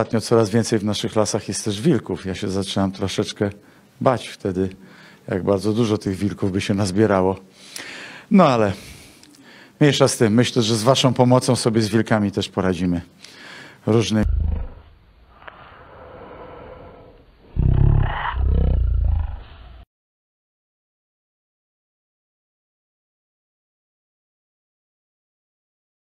ostatnio coraz więcej w naszych lasach jest też wilków. Ja się zaczynam troszeczkę bać wtedy, jak bardzo dużo tych wilków by się nazbierało. No ale mniejsza z tym. Myślę, że z Waszą pomocą sobie z wilkami też poradzimy. Różnymi.